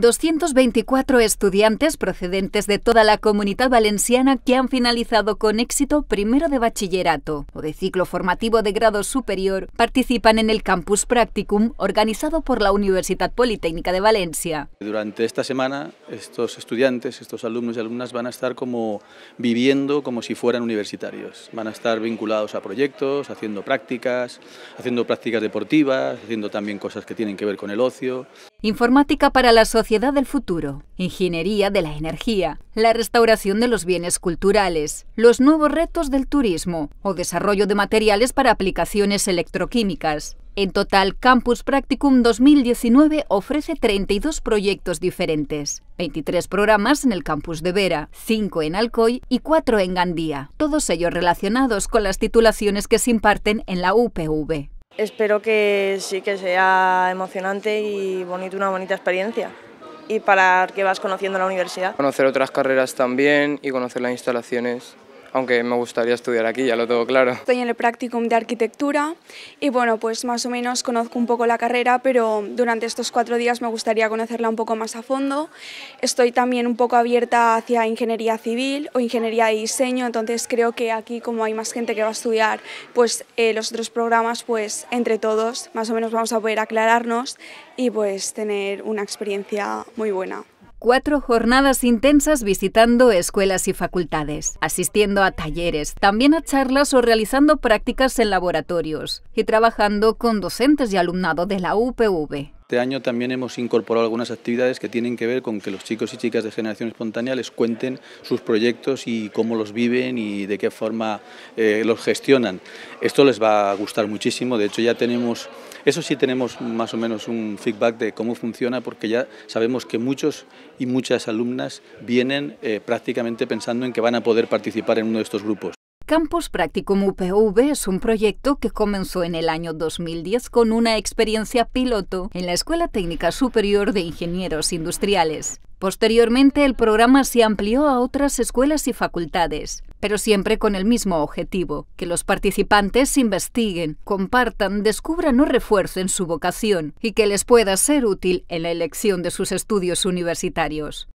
224 estudiantes procedentes de toda la comunidad valenciana que han finalizado con éxito primero de bachillerato o de ciclo formativo de grado superior participan en el Campus Practicum organizado por la Universidad Politécnica de Valencia. Durante esta semana estos estudiantes, estos alumnos y alumnas van a estar como viviendo como si fueran universitarios. Van a estar vinculados a proyectos, haciendo prácticas, haciendo prácticas deportivas, haciendo también cosas que tienen que ver con el ocio informática para la sociedad del futuro, ingeniería de la energía, la restauración de los bienes culturales, los nuevos retos del turismo o desarrollo de materiales para aplicaciones electroquímicas. En total, Campus Practicum 2019 ofrece 32 proyectos diferentes, 23 programas en el campus de Vera, 5 en Alcoy y 4 en Gandía, todos ellos relacionados con las titulaciones que se imparten en la UPV. Espero que sí que sea emocionante y bonito, una bonita experiencia y para que vas conociendo la universidad. Conocer otras carreras también y conocer las instalaciones aunque me gustaría estudiar aquí, ya lo tengo claro. Estoy en el practicum de arquitectura y bueno, pues más o menos conozco un poco la carrera, pero durante estos cuatro días me gustaría conocerla un poco más a fondo. Estoy también un poco abierta hacia ingeniería civil o ingeniería de diseño, entonces creo que aquí como hay más gente que va a estudiar pues eh, los otros programas, pues entre todos más o menos vamos a poder aclararnos y pues tener una experiencia muy buena cuatro jornadas intensas visitando escuelas y facultades, asistiendo a talleres, también a charlas o realizando prácticas en laboratorios y trabajando con docentes y alumnado de la UPV. Este año también hemos incorporado algunas actividades que tienen que ver con que los chicos y chicas de generación espontánea les cuenten sus proyectos y cómo los viven y de qué forma eh, los gestionan. Esto les va a gustar muchísimo, de hecho ya tenemos, eso sí tenemos más o menos un feedback de cómo funciona porque ya sabemos que muchos y muchas alumnas vienen eh, prácticamente pensando en que van a poder participar en uno de estos grupos. Campus Practicum UPV es un proyecto que comenzó en el año 2010 con una experiencia piloto en la Escuela Técnica Superior de Ingenieros Industriales. Posteriormente, el programa se amplió a otras escuelas y facultades, pero siempre con el mismo objetivo, que los participantes investiguen, compartan, descubran o refuercen su vocación y que les pueda ser útil en la elección de sus estudios universitarios.